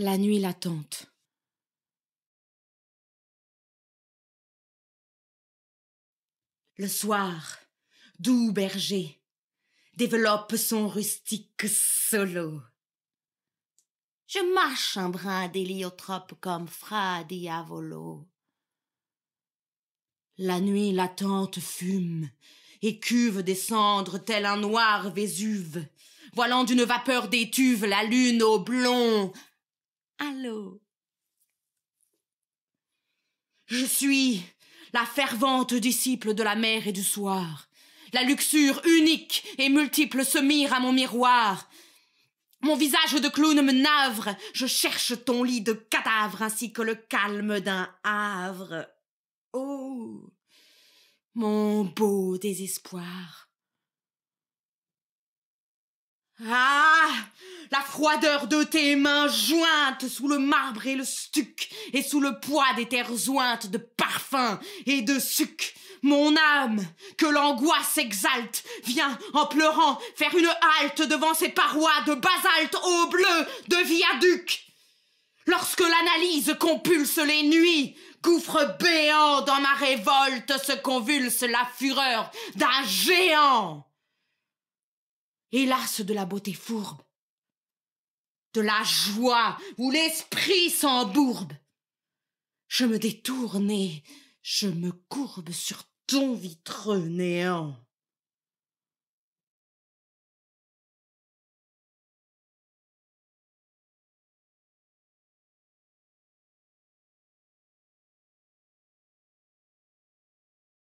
La nuit latente. Le soir, doux berger, développe son rustique solo. Je marche un brin d'héliotrope comme Fra Diavolo. La nuit latente fume et cuve des cendres tel un noir Vésuve, voilant d'une vapeur d'étuve la lune au blond. Allô Je suis la fervente disciple de la mer et du soir. La luxure unique et multiple se mire à mon miroir. Mon visage de clown me navre, je cherche ton lit de cadavre ainsi que le calme d'un havre mon beau désespoir. Ah La froideur de tes mains jointes sous le marbre et le stuc, et sous le poids des terres jointes de parfums et de suc. Mon âme, que l'angoisse exalte, vient en pleurant faire une halte devant ces parois de basalte au bleu de viaduc. Lorsque l'analyse compulse les nuits, Gouffre béant dans ma révolte se convulse la fureur d'un géant. Hélas de la beauté fourbe, de la joie où l'esprit s'embourbe. Je me détourne et je me courbe sur ton vitreux néant.